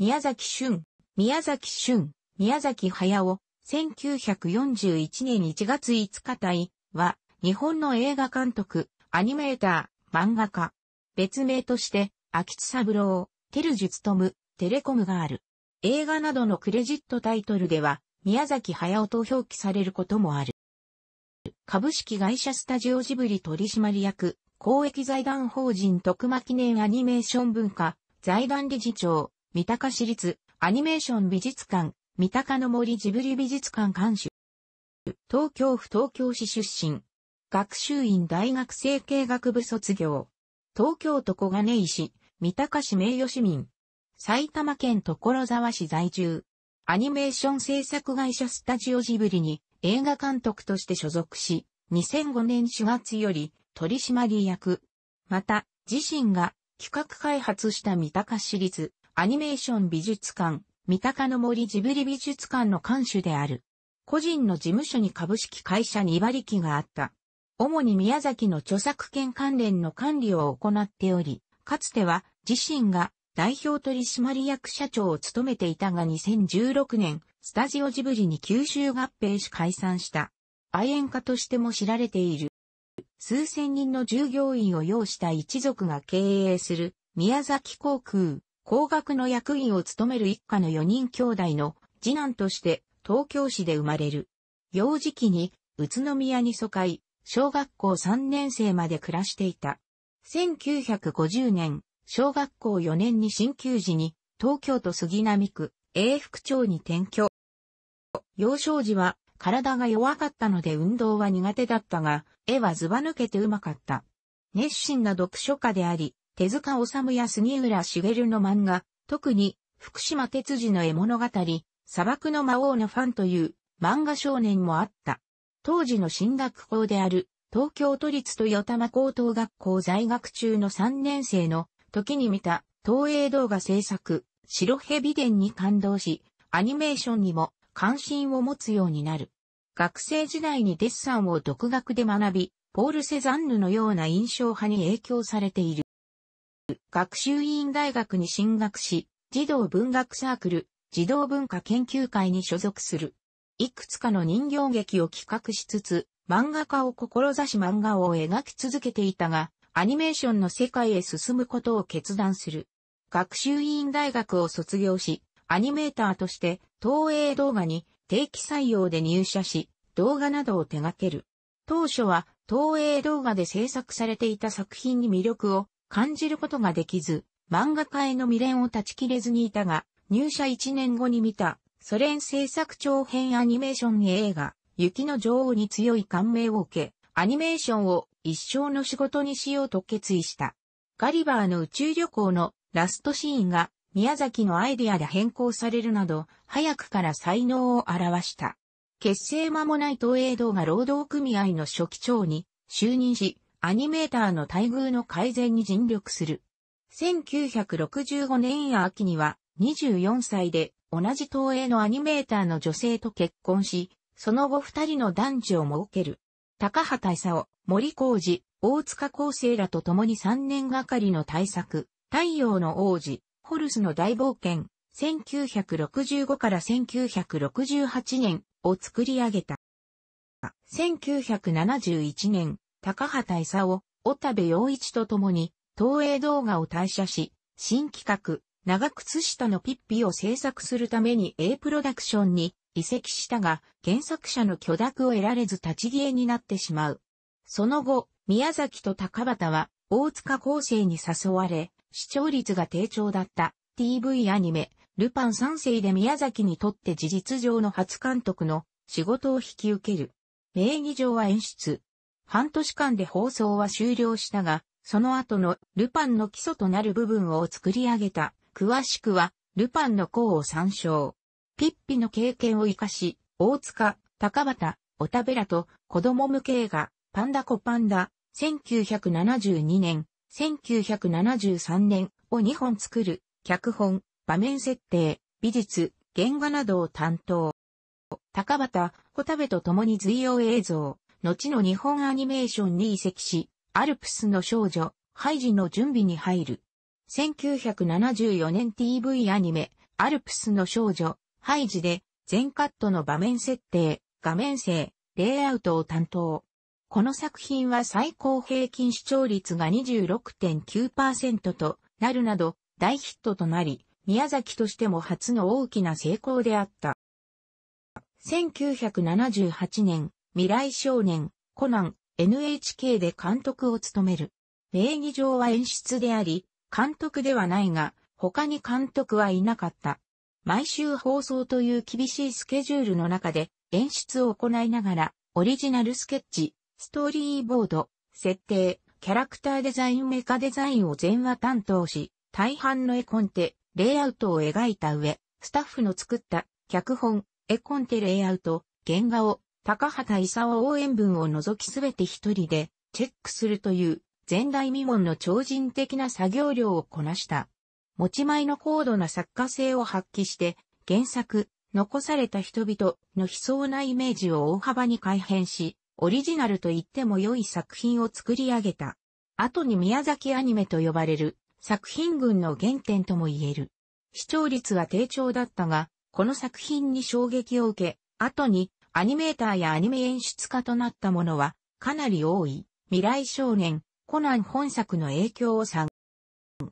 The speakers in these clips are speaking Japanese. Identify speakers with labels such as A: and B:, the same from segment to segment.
A: 宮崎俊、宮崎俊、宮崎駿、1941年1月5日隊は、日本の映画監督、アニメーター、漫画家。別名として、秋津三郎、テルジュツトム、テレコムがある。映画などのクレジットタイトルでは、宮崎駿と表記されることもある。株式会社スタジオジブリ取締役、公益財団法人徳間記念アニメーション文化、財団理事長、三鷹市立アニメーション美術館、三鷹の森ジブリ美術館監修。東京府東京市出身。学習院大学生系学部卒業。東京都小金井市、三鷹市名誉市民。埼玉県所沢市在住。アニメーション制作会社スタジオジブリに映画監督として所属し、2005年4月より取締役。また、自身が企画開発した三鷹市立アニメーション美術館、三鷹の森ジブリ美術館の館主である。個人の事務所に株式会社に馬力があった。主に宮崎の著作権関連の管理を行っており、かつては自身が代表取締役社長を務めていたが2016年、スタジオジブリに吸収合併し解散した。愛演家としても知られている。数千人の従業員を要した一族が経営する宮崎航空、高額の役員を務める一家の4人兄弟の次男として東京市で生まれる。幼児期に宇都宮に疎開、小学校3年生まで暮らしていた。1950年、小学校4年に新旧時に東京都杉並区永福町に転居。幼少時は体が弱かったので運動は苦手だったが、絵はずば抜けてうまかった。熱心な読書家であり、手塚治虫や杉浦茂の漫画、特に福島哲司の絵物語、砂漠の魔王のファンという漫画少年もあった。当時の進学校である東京都立豊玉高等学校在学中の3年生の時に見た東映動画制作白蛇伝に感動し、アニメーションにも関心を持つようになる。学生時代にデッサンを独学で学び、ポール・セザンヌのような印象派に影響されている。学習委員大学に進学し、児童文学サークル、児童文化研究会に所属する。いくつかの人形劇を企画しつつ、漫画家を志し漫画を描き続けていたが、アニメーションの世界へ進むことを決断する。学習委員大学を卒業し、アニメーターとして東映動画に定期採用で入社し、動画などを手掛ける。当初は東映動画で制作されていた作品に魅力を感じることができず、漫画家への未練を断ち切れずにいたが、入社1年後に見た、ソ連制作長編アニメーション映画、雪の女王に強い感銘を受け、アニメーションを一生の仕事にしようと決意した。ガリバーの宇宙旅行のラストシーンが宮崎のアイディアで変更されるなど、早くから才能を表した。結成間もない東映動画労働組合の初期長に就任し、アニメーターの待遇の改善に尽力する。1965年秋には24歳で同じ東映のアニメーターの女性と結婚し、その後二人の男児を設ける。高畑勲、森浩二、大塚康生らと共に3年がかりの大作、太陽の王子、ホルスの大冒険、1965から1968年を作り上げた。1971年、高畑勲、小田部陽一と共に、東映動画を退社し、新企画、長靴下のピッピを制作するために A プロダクションに移籍したが、原作者の許諾を得られず立ち消えになってしまう。その後、宮崎と高畑は、大塚厚生に誘われ、視聴率が低調だった TV アニメ、ルパン三世で宮崎にとって事実上の初監督の仕事を引き受ける。名義上は演出、半年間で放送は終了したが、その後のルパンの基礎となる部分を作り上げた。詳しくは、ルパンの功を参照。ピッピの経験を活かし、大塚、高畑、おたべらと子供向け映画、パンダコパンダ、1972年、1973年を2本作る、脚本、場面設定、美術、原画などを担当。高畑、小田部と共に随用映像、後の日本アニメーションに移籍し、アルプスの少女、ハイジの準備に入る。1974年 TV アニメ、アルプスの少女、ハイジで、全カットの場面設定、画面性、レイアウトを担当。この作品は最高平均視聴率が26.9%となるなど大ヒットとなり、宮崎としても初の大きな成功であった。1978年、未来少年、コナン、NHK で監督を務める。名義上は演出であり、監督ではないが、他に監督はいなかった。毎週放送という厳しいスケジュールの中で演出を行いながら、オリジナルスケッチ、ストーリーボード、設定、キャラクターデザインメカデザインを全話担当し、大半の絵コンテ、レイアウトを描いた上、スタッフの作った脚本、絵コンテレイアウト、原画を高畑勲応援文を除きすべて一人でチェックするという前代未聞の超人的な作業量をこなした。持ち前の高度な作家性を発揮して原作、残された人々の悲壮なイメージを大幅に改変し、オリジナルと言っても良い作品を作り上げた。後に宮崎アニメと呼ばれる作品群の原点とも言える。視聴率は低調だったが、この作品に衝撃を受け、後にアニメーターやアニメ演出家となったものは、かなり多い、未来少年、コナン本作の影響を探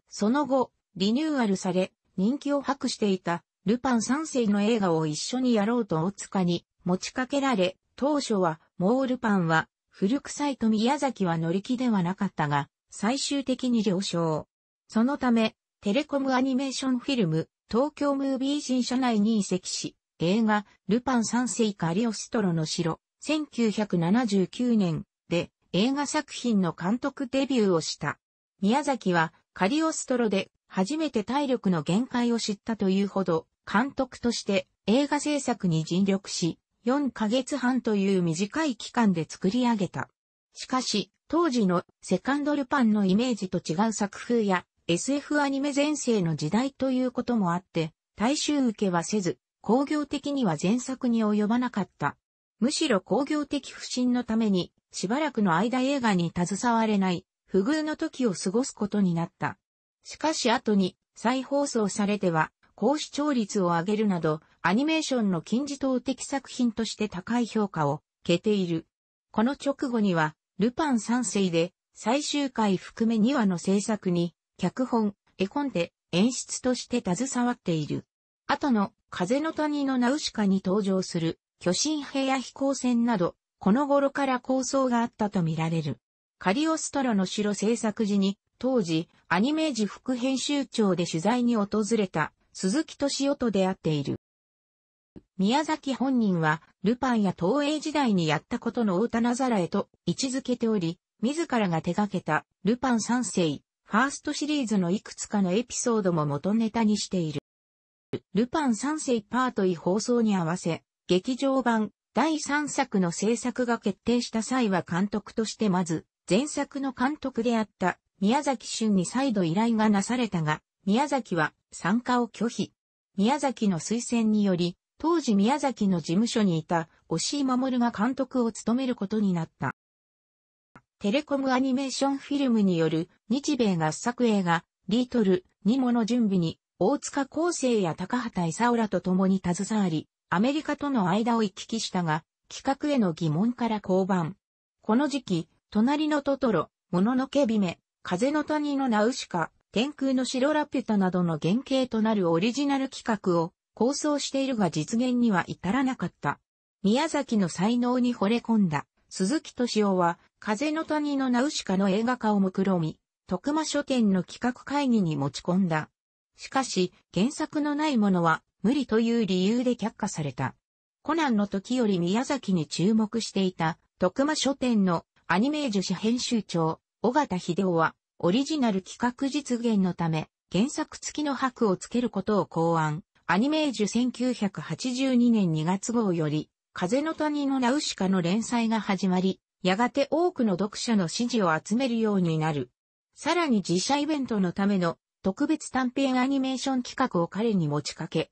A: その後、リニューアルされ、人気を博していた、ルパン三世の映画を一緒にやろうと大塚に持ちかけられ、当初は、もうルパンは、古臭いと宮崎は乗り気ではなかったが、最終的に了承。そのため、テレコムアニメーションフィルム、東京ムービー人社内に移籍し、映画、ルパン三世カリオストロの城、1979年で映画作品の監督デビューをした。宮崎はカリオストロで初めて体力の限界を知ったというほど、監督として映画制作に尽力し、4ヶ月半という短い期間で作り上げた。しかし、当時のセカンドルパンのイメージと違う作風や SF アニメ前世の時代ということもあって、大衆受けはせず、工業的には前作に及ばなかった。むしろ工業的不振のために、しばらくの間映画に携われない、不遇の時を過ごすことになった。しかし後に、再放送されては、高視聴率を上げるなど、アニメーションの金字塔的作品として高い評価を受けている。この直後には、ルパン三世で、最終回含め2話の制作に、脚本、絵コンテ、演出として携わっている。後の風の谷のナウシカに登場する巨神兵や飛行船など、この頃から構想があったとみられる。カリオストロの城制作時に、当時、アニメージ副編集長で取材に訪れた鈴木敏夫と出会っている。宮崎本人は、ルパンや東映時代にやったことの大棚ざらえと位置づけており、自らが手掛けた、ルパン三世、ファーストシリーズのいくつかのエピソードも元ネタにしている。ルパン三世パートイ放送に合わせ、劇場版第3作の制作が決定した際は監督としてまず、前作の監督であった宮崎俊に再度依頼がなされたが、宮崎は参加を拒否。宮崎の推薦により、当時宮崎の事務所にいた押井守が監督を務めることになった。テレコムアニメーションフィルムによる日米合作映画、リートル、2もの準備に大塚康生や高畑勲らと共に携わり、アメリカとの間を行き来したが、企画への疑問から降板。この時期、隣のトトロ、もののけ姫、風の谷のナウシカ、天空の城ラピュタなどの原型となるオリジナル企画を構想しているが実現には至らなかった。宮崎の才能に惚れ込んだ鈴木敏夫は風の谷のナウシカの映画化を目論み、徳間書店の企画会議に持ち込んだ。しかし、原作のないものは無理という理由で却下された。コナンの時より宮崎に注目していた、徳間書店のアニメージュ紙編集長、尾形秀夫は、オリジナル企画実現のため、原作付きの白をつけることを考案。アニメージュ1982年2月号より、風の谷のナウシカの連載が始まり、やがて多くの読者の支持を集めるようになる。さらに自社イベントのための特別短編アニメーション企画を彼に持ちかけ、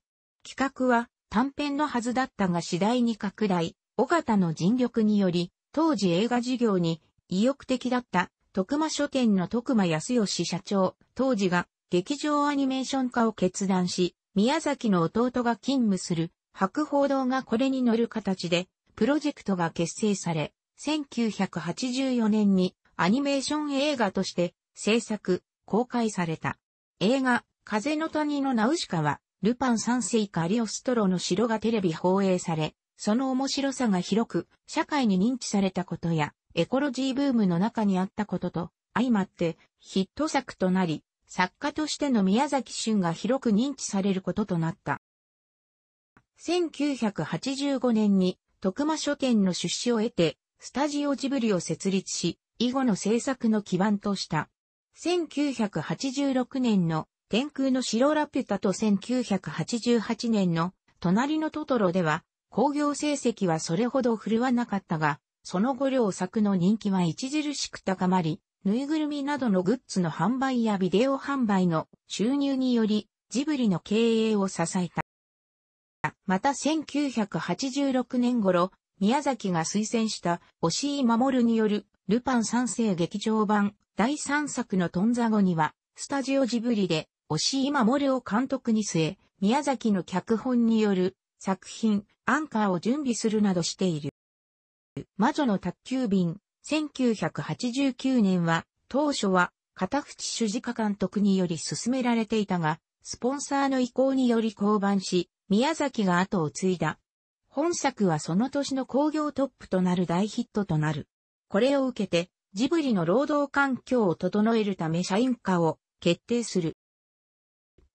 A: 企画は短編のはずだったが次第に拡大、尾形の尽力により、当時映画事業に意欲的だった徳間書店の徳間康義社長、当時が劇場アニメーション化を決断し、宮崎の弟が勤務する白報堂がこれに乗る形で、プロジェクトが結成され、1984年にアニメーション映画として制作、公開された。映画、風の谷のナウシカは、ルパン三世かリオストロの城がテレビ放映され、その面白さが広く、社会に認知されたことや、エコロジーブームの中にあったことと、相まってヒット作となり、作家としての宮崎駿が広く認知されることとなった。1985年に、徳間書店の出資を得て、スタジオジブリを設立し、以後の制作の基盤とした。1986年の天空の城ラピュタと1988年の隣のトトロでは、工業成績はそれほど振るわなかったが、その後両作の人気は著しく高まり、ぬいぐるみなどのグッズの販売やビデオ販売の収入により、ジブリの経営を支えた。また1986年頃、宮崎が推薦した、押井守による、ルパン三世劇場版、第3作のトンザゴには、スタジオジブリで、押井守を監督に据え、宮崎の脚本による作品、アンカーを準備するなどしている。魔女の宅急便、1989年は、当初は、片淵主治監督により進められていたが、スポンサーの意向により降板し、宮崎が後を継いだ。本作はその年の興行トップとなる大ヒットとなる。これを受けて、ジブリの労働環境を整えるため社員化を決定する。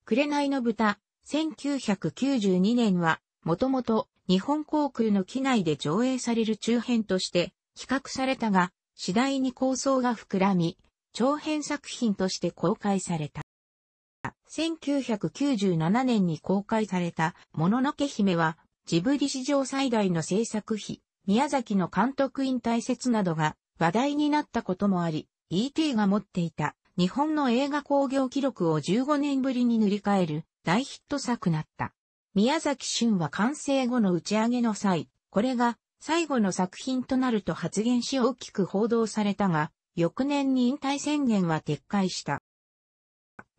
A: 紅の豚、1992年は、もともと日本航空の機内で上映される中編として比較されたが、次第に構想が膨らみ、長編作品として公開された。1997年に公開された、もののけ姫は、ジブリ史上最大の制作費、宮崎の監督引退説などが話題になったこともあり、E.T. が持っていた日本の映画興行記録を15年ぶりに塗り替える大ヒット作なった。宮崎駿は完成後の打ち上げの際、これが最後の作品となると発言し大きく報道されたが、翌年に引退宣言は撤回した。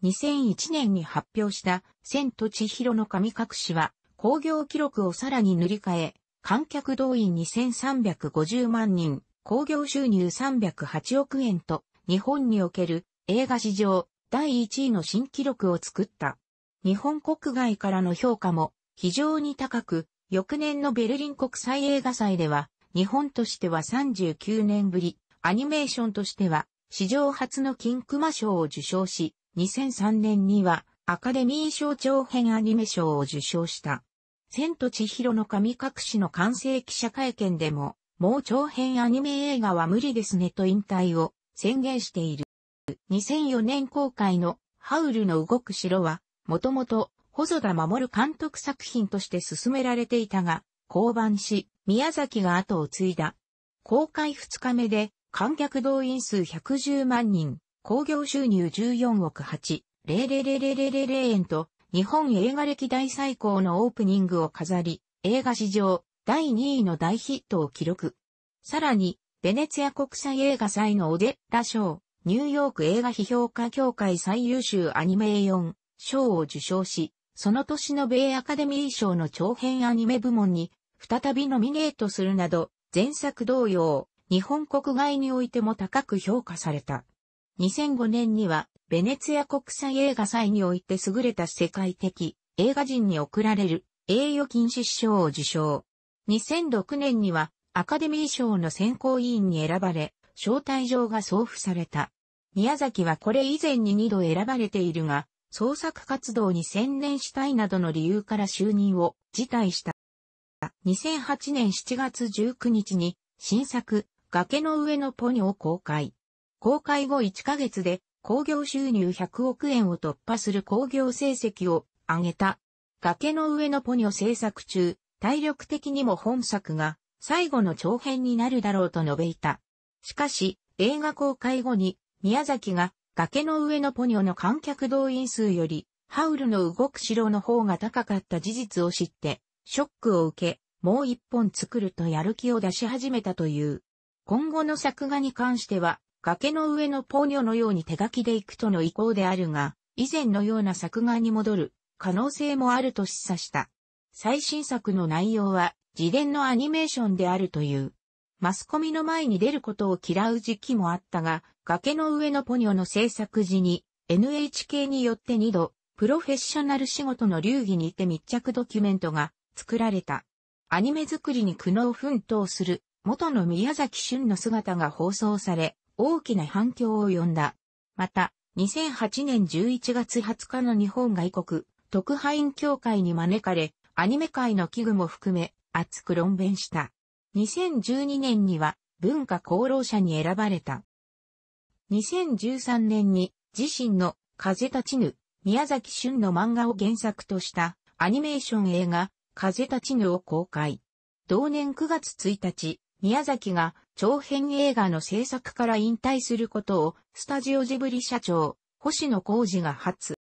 A: 2001年に発表した千と千尋の神隠しは、興行記録をさらに塗り替え、観客動員2350万人、興行収入308億円と、日本における映画史上第1位の新記録を作った。日本国外からの評価も非常に高く、翌年のベルリン国際映画祭では、日本としては39年ぶり、アニメーションとしては史上初の金熊賞を受賞し、2003年にはアカデミー賞長編アニメ賞を受賞した。千と千尋の神隠しの完成記者会見でも、もう長編アニメ映画は無理ですねと引退を宣言している。2004年公開のハウルの動く城は、もともと細田守監督作品として進められていたが、降板し、宮崎が後を継いだ。公開2日目で、観客動員数110万人、興行収入14億8、0 0 0 0 0 0円と、日本映画歴代最高のオープニングを飾り、映画史上第2位の大ヒットを記録。さらに、ベネツィア国際映画祭のオデッラ賞、ニューヨーク映画批評家協会最優秀アニメ4賞を受賞し、その年の米アカデミー賞の長編アニメ部門に再びノミネートするなど、前作同様、日本国外においても高く評価された。2005年には、ベネツィア国際映画祭において優れた世界的映画人に贈られる栄誉金止賞を受賞。2006年にはアカデミー賞の選考委員に選ばれ、招待状が送付された。宮崎はこれ以前に2度選ばれているが、創作活動に専念したいなどの理由から就任を辞退した。2008年7月19日に新作、崖の上のポニョを公開。公開後1ヶ月で興行収入100億円を突破する興行成績を上げた。崖の上のポニョ制作中、体力的にも本作が最後の長編になるだろうと述べいた。しかし、映画公開後に、宮崎が崖の上のポニョの観客動員数より、ハウルの動く城の方が高かった事実を知って、ショックを受け、もう一本作るとやる気を出し始めたという。今後の作画に関しては、崖の上のポニョのように手書きでいくとの意向であるが、以前のような作画に戻る可能性もあると示唆した。最新作の内容は自伝のアニメーションであるという。マスコミの前に出ることを嫌う時期もあったが、崖の上のポニョの制作時に NHK によって2度、プロフェッショナル仕事の流儀にて密着ドキュメントが作られた。アニメ作りに苦悩奮闘する元の宮崎俊の姿が放送され、大きな反響を呼んだ。また、2008年11月20日の日本外国特派員協会に招かれ、アニメ界の器具も含め、熱く論弁した。2012年には文化功労者に選ばれた。2013年に自身の風立ちぬ宮崎春の漫画を原作としたアニメーション映画風立ちぬを公開。同年9月1日、宮崎が長編映画の制作から引退することをスタジオジブリ社長星野浩二が発。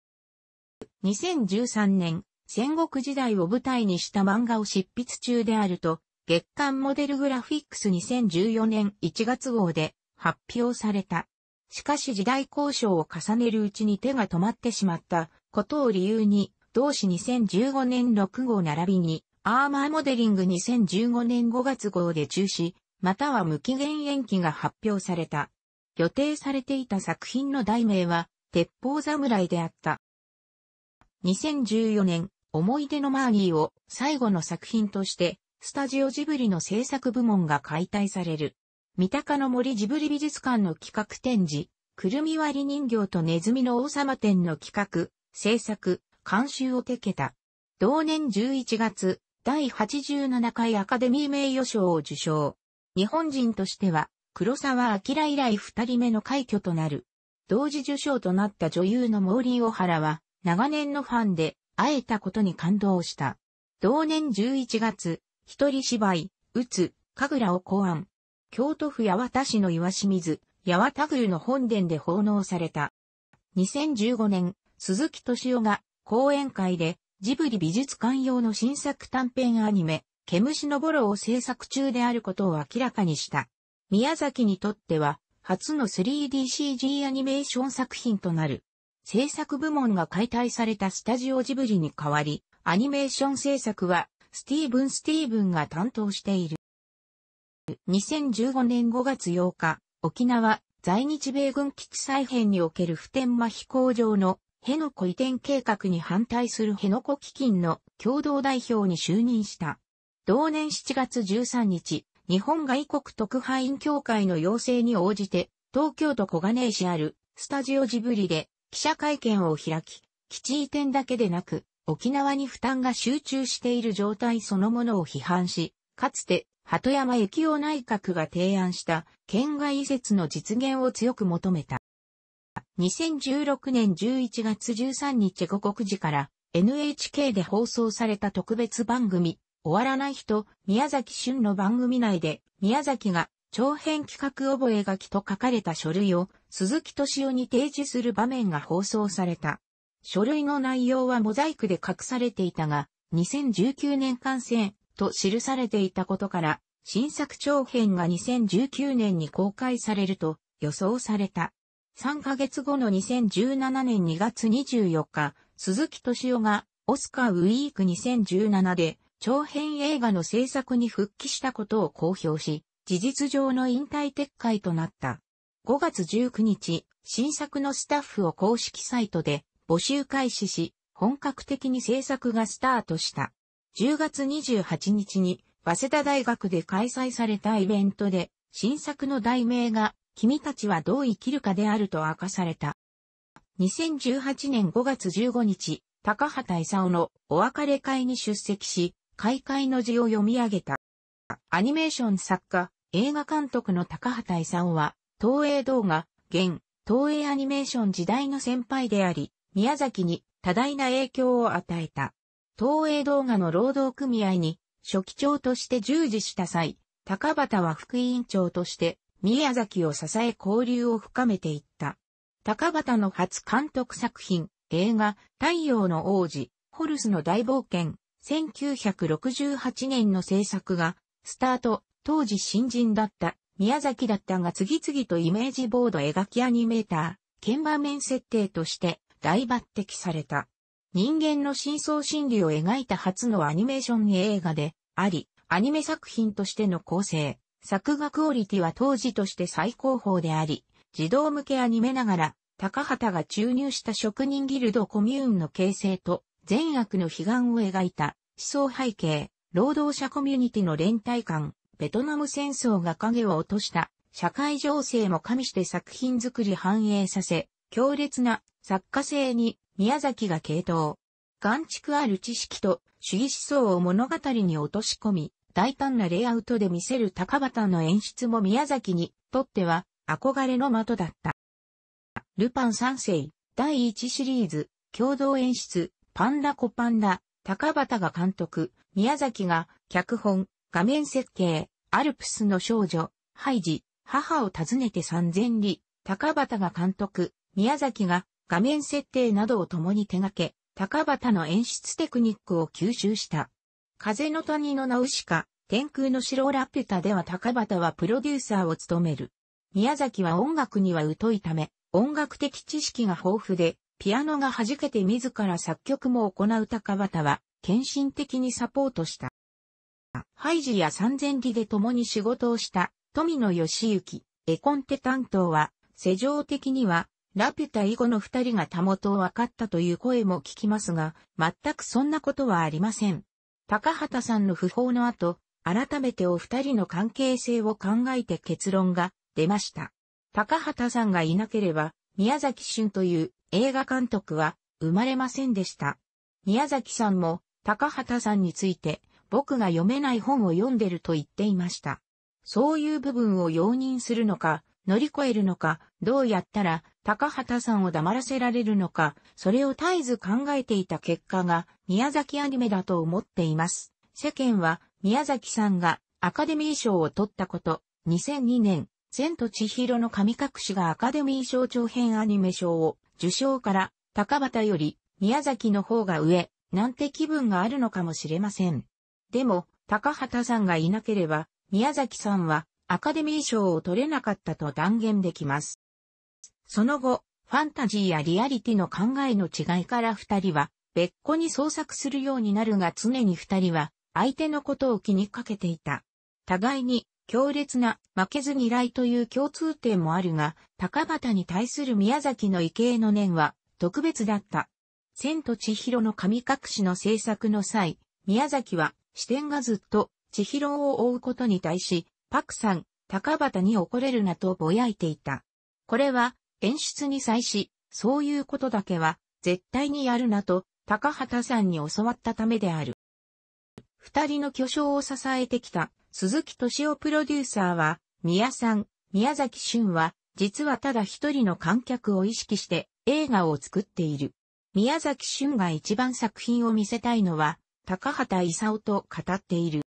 A: 2013年戦国時代を舞台にした漫画を執筆中であると、月刊モデルグラフィックス2014年1月号で発表された。しかし時代交渉を重ねるうちに手が止まってしまったことを理由に、同志2015年6号並びに、アーマーモデリング2015年5月号で中止、または無期限延期が発表された。予定されていた作品の題名は、鉄砲侍であった。2014年思い出のマーニーを最後の作品として、スタジオジブリの制作部門が解体される。三鷹の森ジブリ美術館の企画展示、くるみ割り人形とネズミの王様展の企画、制作、監修を手けた。同年11月、第87回アカデミー名誉賞を受賞。日本人としては、黒沢明以来二人目の快挙となる。同時受賞となった女優のモーリー・オハラは、長年のファンで、会えたことに感動した。同年11月、一人芝居、打つ、神楽を考案。京都府八幡市の岩清水、八幡宮の本殿で奉納された。2015年、鈴木敏夫が講演会でジブリ美術館用の新作短編アニメ、ケムシのボロを制作中であることを明らかにした。宮崎にとっては、初の 3DCG アニメーション作品となる。制作部門が解体されたスタジオジブリに代わり、アニメーション制作は、スティーブン・スティーブンが担当している。2015年5月8日、沖縄在日米軍基地再編における普天間飛行場の辺野古移転計画に反対する辺野古基金の共同代表に就任した。同年7月13日、日本外国特派員協会の要請に応じて、東京都小金井市あるスタジオジブリで記者会見を開き、基地移転だけでなく、沖縄に負担が集中している状態そのものを批判し、かつて、鳩山幸雄内閣が提案した県外移設の実現を強く求めた。2016年11月13日午後時から NHK で放送された特別番組、終わらない人、宮崎春の番組内で、宮崎が長編企画覚書と書かれた書類を鈴木敏夫に提示する場面が放送された。書類の内容はモザイクで隠されていたが、2019年完成と記されていたことから、新作長編が2019年に公開されると予想された。3ヶ月後の2017年2月24日、鈴木敏夫がオスカーウィーク2017で長編映画の制作に復帰したことを公表し、事実上の引退撤回となった。5月19日、新作のスタッフを公式サイトで募集開始し、本格的に制作がスタートした。10月28日に、早稲田大学で開催されたイベントで、新作の題名が、君たちはどう生きるかであると明かされた。2018年5月15日、高畑勲のお別れ会に出席し、開会の字を読み上げた。アニメーション作家、映画監督の高畑勲は、東映動画、現、東映アニメーション時代の先輩であり、宮崎に多大な影響を与えた。東映動画の労働組合に、初期長として従事した際、高畑は副委員長として、宮崎を支え交流を深めていった。高畑の初監督作品、映画、太陽の王子、ホルスの大冒険、1968年の制作が、スタート、当時新人だった宮崎だったが次々とイメージボード描きアニメーター、鍵盤面設定として大抜擢された。人間の真相心理を描いた初のアニメーション映画であり、アニメ作品としての構成、作画クオリティは当時として最高峰であり、児童向けアニメながら、高畑が注入した職人ギルドコミューンの形成と善悪の悲願を描いた思想背景、労働者コミュニティの連帯感、ベトナム戦争が影を落とした社会情勢も加味して作品作り反映させ、強烈な作家性に宮崎が系統。眼畜ある知識と主義思想を物語に落とし込み、大胆なレイアウトで見せる高畑の演出も宮崎にとっては憧れの的だった。ルパン三世第1シリーズ共同演出パンダコパンダ高畑が監督、宮崎が脚本、画面設計、アルプスの少女、ハイジ、母を訪ねて三千里、高畑が監督、宮崎が画面設定などを共に手掛け、高畑の演出テクニックを吸収した。風の谷のナウシカ、天空の城ラピュタでは高畑はプロデューサーを務める。宮崎は音楽には疎いため、音楽的知識が豊富で、ピアノが弾けて自ら作曲も行う高畑は、献身的にサポートした。ハイジや三千里で共に仕事をした富野義行、絵コンテ担当は、世情的には、ラピュタ以後の二人がたもとを分かったという声も聞きますが、全くそんなことはありません。高畑さんの訃報の後、改めてお二人の関係性を考えて結論が出ました。高畑さんがいなければ、宮崎俊という映画監督は生まれませんでした。宮崎さんも高畑さんについて僕が読めない本を読んでると言っていました。そういう部分を容認するのか、乗り越えるのか、どうやったら高畑さんを黙らせられるのか、それを絶えず考えていた結果が宮崎アニメだと思っています。世間は宮崎さんがアカデミー賞を取ったこと、2002年、千と千尋の神隠しがアカデミー賞長編アニメ賞を受賞から高畑より宮崎の方が上、なんて気分があるのかもしれません。でも、高畑さんがいなければ、宮崎さんはアカデミー賞を取れなかったと断言できます。その後、ファンタジーやリアリティの考えの違いから二人は別個に創作するようになるが常に二人は相手のことを気にかけていた。互いに強烈な負けず嫌いという共通点もあるが、高畑に対する宮崎の畏敬の念は特別だった。千と千尋の神隠しの制作の際、宮崎は視点がずっと、千尋を追うことに対し、パクさん、高畑に怒れるなとぼやいていた。これは、演出に際し、そういうことだけは、絶対にやるなと、高畑さんに教わったためである。二人の巨匠を支えてきた、鈴木敏夫プロデューサーは、宮さん、宮崎俊は、実はただ一人の観客を意識して映画を作っている。宮崎俊が一番作品を見せたいのは、高畑勲と語っている。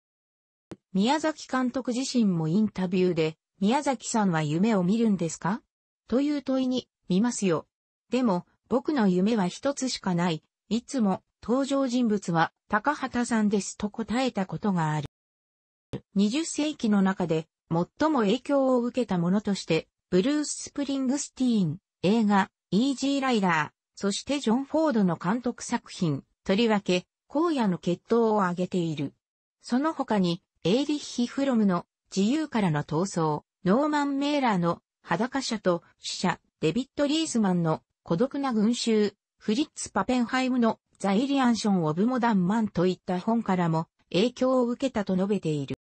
A: 宮崎監督自身もインタビューで、宮崎さんは夢を見るんですかという問いに、見ますよ。でも、僕の夢は一つしかない。いつも、登場人物は、高畑さんですと答えたことがある。20世紀の中で、最も影響を受けたものとして、ブルース・スプリングスティーン、映画、イージー・ライダー、そしてジョン・フォードの監督作品、とりわけ、荒野の決闘を挙げている。その他に、エーリッヒ・フロムの自由からの闘争、ノーマン・メーラーの裸者と死者、デビッド・リースマンの孤独な群衆、フリッツ・パペンハイムのザ・イリアンション・オブ・モダン・マンといった本からも影響を受けたと述べている。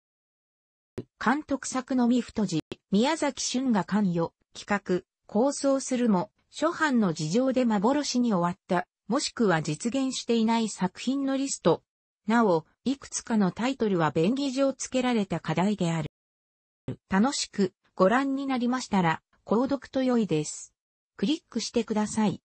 A: 監督作のミフトジ、宮崎俊が関与、企画、構想するも、諸般の事情で幻に終わったもしくは実現していない作品のリスト。なお、いくつかのタイトルは便宜上付けられた課題である。楽しくご覧になりましたら、購読と良いです。クリックしてください。